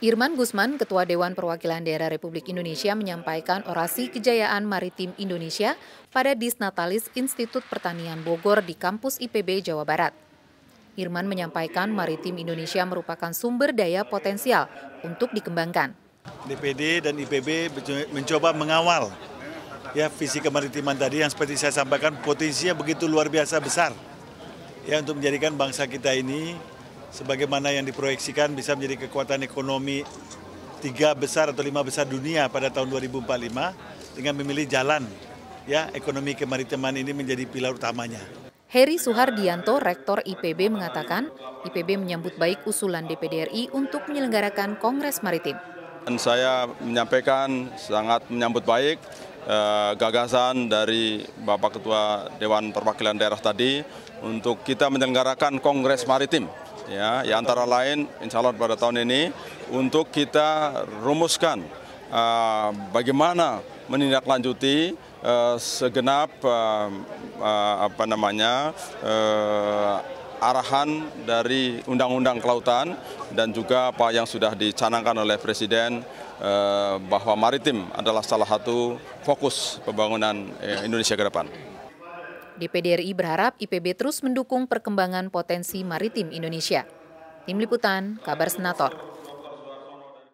Irman Gusman, Ketua Dewan Perwakilan Daerah Republik Indonesia menyampaikan orasi kejayaan maritim Indonesia pada Disnatalis Institut Pertanian Bogor di kampus IPB Jawa Barat. Irman menyampaikan maritim Indonesia merupakan sumber daya potensial untuk dikembangkan. DPD dan IPB mencoba mengawal ya visi kemaritiman tadi yang seperti saya sampaikan potensinya begitu luar biasa besar ya untuk menjadikan bangsa kita ini sebagaimana yang diproyeksikan bisa menjadi kekuatan ekonomi tiga besar atau lima besar dunia pada tahun 2045 dengan memilih jalan ya ekonomi kemaritiman ini menjadi pilar utamanya. Heri Suhardianto, Rektor IPB mengatakan, IPB menyambut baik usulan DPD RI untuk menyelenggarakan Kongres Maritim. Dan saya menyampaikan sangat menyambut baik eh, gagasan dari Bapak Ketua Dewan Perwakilan Daerah tadi untuk kita menyelenggarakan Kongres Maritim ya, ya antara lain insya Allah pada tahun ini untuk kita rumuskan uh, bagaimana menindaklanjuti uh, segenap uh, uh, apa namanya uh, arahan dari Undang-Undang Kelautan dan juga apa yang sudah dicanangkan oleh Presiden uh, bahwa maritim adalah salah satu fokus pembangunan Indonesia ke depan. DPD RI berharap IPB terus mendukung perkembangan potensi maritim Indonesia. Tim Liputan, Kabar Senator.